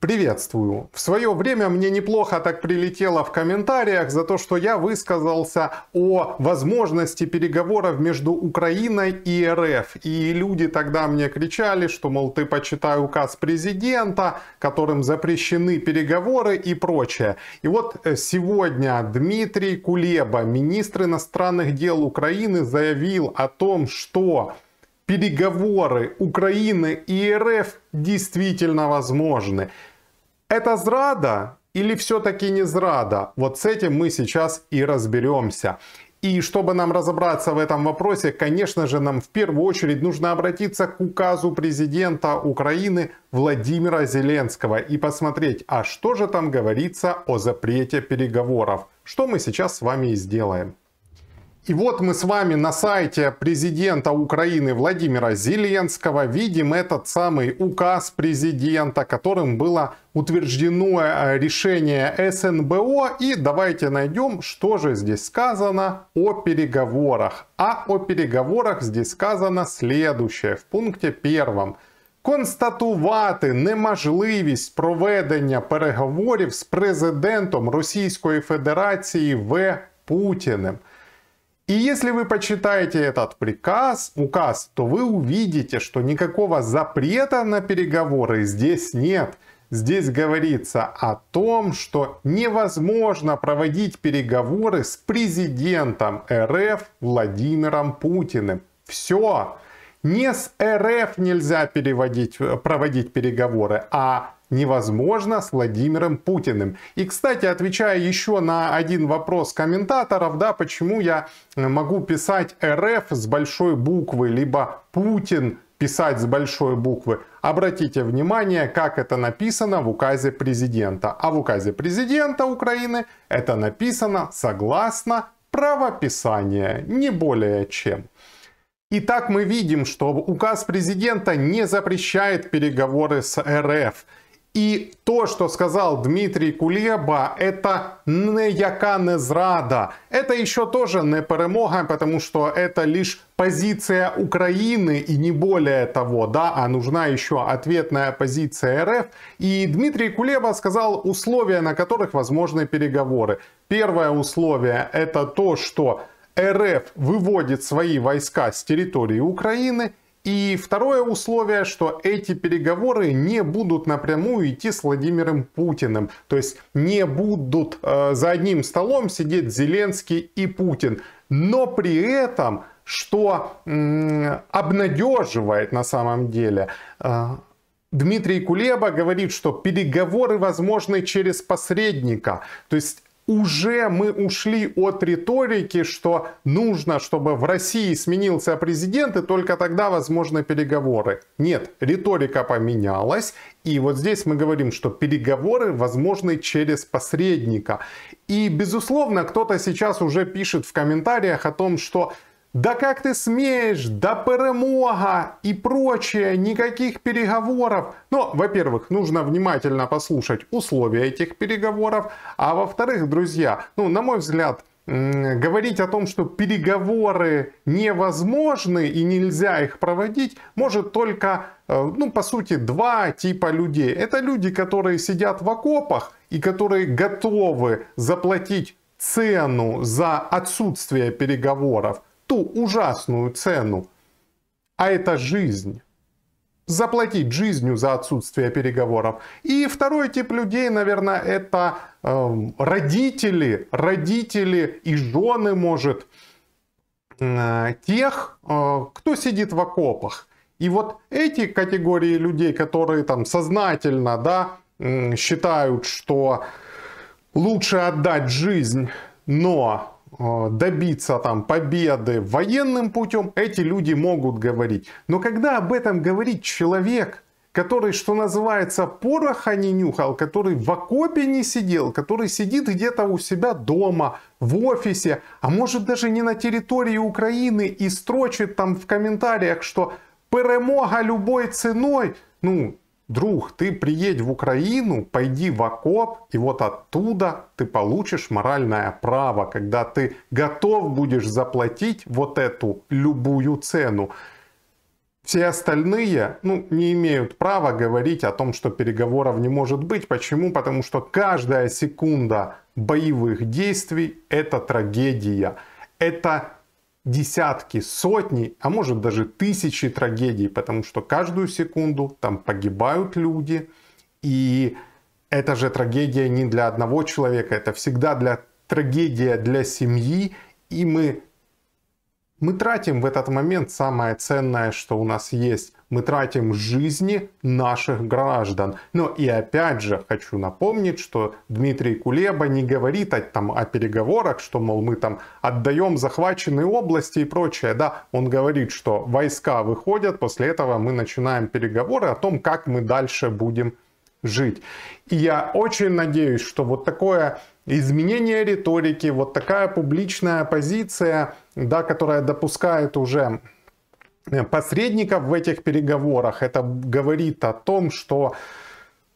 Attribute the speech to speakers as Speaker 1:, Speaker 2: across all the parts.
Speaker 1: Приветствую. В свое время мне неплохо так прилетело в комментариях за то, что я высказался о возможности переговоров между Украиной и РФ. И люди тогда мне кричали, что, мол, ты почитай указ президента, которым запрещены переговоры и прочее. И вот э, сегодня Дмитрий Кулеба, министр иностранных дел Украины, заявил о том, что переговоры Украины и РФ действительно возможны. Это зрада или все-таки не зрада? Вот с этим мы сейчас и разберемся. И чтобы нам разобраться в этом вопросе, конечно же, нам в первую очередь нужно обратиться к указу президента Украины Владимира Зеленского и посмотреть, а что же там говорится о запрете переговоров, что мы сейчас с вами и сделаем. И вот мы с вами на сайте президента Украины Владимира Зеленского видим этот самый указ президента, которым было утверждено э, решение СНБО. И давайте найдем, что же здесь сказано о переговорах. А о переговорах здесь сказано следующее в пункте первом. Констатувати неможливість проведення переговорів з президентом Російської Федерації В. Путіним. И если вы почитаете этот приказ, указ, то вы увидите, что никакого запрета на переговоры здесь нет. Здесь говорится о том, что невозможно проводить переговоры с президентом РФ Владимиром Путиным. Все. Не с РФ нельзя переводить, э, проводить переговоры, а невозможно с Владимиром Путиным. И, кстати, отвечая еще на один вопрос комментаторов, да, почему я могу писать РФ с большой буквы, либо Путин писать с большой буквы. Обратите внимание, как это написано в указе президента. А в указе президента Украины это написано согласно правописания, не более чем. Итак, мы видим, что указ президента не запрещает переговоры с РФ. И то, что сказал Дмитрий Кулеба, это не яка не зрада. Это еще тоже не перемога, потому что это лишь позиция Украины и не более того, да, а нужна еще ответная позиция РФ. И Дмитрий Кулеба сказал условия, на которых возможны переговоры. Первое условие это то, что РФ выводит свои войска с территории Украины – и второе условие, что эти переговоры не будут напрямую идти с Владимиром Путиным. То есть не будут э, за одним столом сидеть Зеленский и Путин. Но при этом, что э, обнадеживает на самом деле, э, Дмитрий Кулеба говорит, что переговоры возможны через посредника. То есть уже мы ушли от риторики, что нужно, чтобы в России сменился президент, и только тогда возможны переговоры. Нет, риторика поменялась, и вот здесь мы говорим, что переговоры возможны через посредника. И, безусловно, кто-то сейчас уже пишет в комментариях о том, что да как ты смеешь, да перемога и прочее, никаких переговоров. Но, во-первых, нужно внимательно послушать условия этих переговоров. А во-вторых, друзья, ну, на мой взгляд, говорить о том, что переговоры невозможны и нельзя их проводить, может только, э, ну, по сути, два типа людей. Это люди, которые сидят в окопах и которые готовы заплатить цену за отсутствие переговоров ту ужасную цену. А это жизнь. Заплатить жизнью за отсутствие переговоров. И второй тип людей, наверное, это э, родители, родители и жены, может, э, тех, э, кто сидит в окопах. И вот эти категории людей, которые там сознательно, да, э, считают, что лучше отдать жизнь, но Э, добиться там победы военным путем, эти люди могут говорить. Но когда об этом говорит человек, который, что называется, пороха не нюхал, который в окопе не сидел, который сидит где-то у себя дома, в офисе, а может даже не на территории Украины и строчит там в комментариях, что «перемога любой ценой», ну, друг, ты приедь в Украину, пойди в окоп, и вот оттуда ты получишь моральное право, когда ты готов будешь заплатить вот эту любую цену. Все остальные ну, не имеют права говорить о том, что переговоров не может быть. Почему? Потому что каждая секунда боевых действий – это трагедия. Это десятки, сотни, а может даже тысячи трагедий, потому что каждую секунду там погибают люди, и это же трагедия не для одного человека, это всегда для трагедия для семьи, и мы мы тратим в этот момент самое ценное, что у нас есть мы тратим жизни наших граждан. Но и опять же хочу напомнить, что Дмитрий Кулеба не говорит о, там, о переговорах, что, мол, мы там отдаем захваченные области и прочее. Да, он говорит, что войска выходят, после этого мы начинаем переговоры о том, как мы дальше будем жить. И я очень надеюсь, что вот такое изменение риторики, вот такая публичная позиция, да, которая допускает уже Э, посредников в этих переговорах. Это говорит о том, что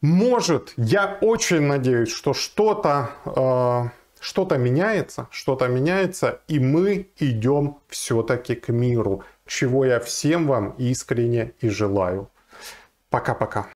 Speaker 1: может, я очень надеюсь, что что-то э, что меняется, что-то меняется, и мы идем все-таки к миру, чего я всем вам искренне и желаю. Пока-пока.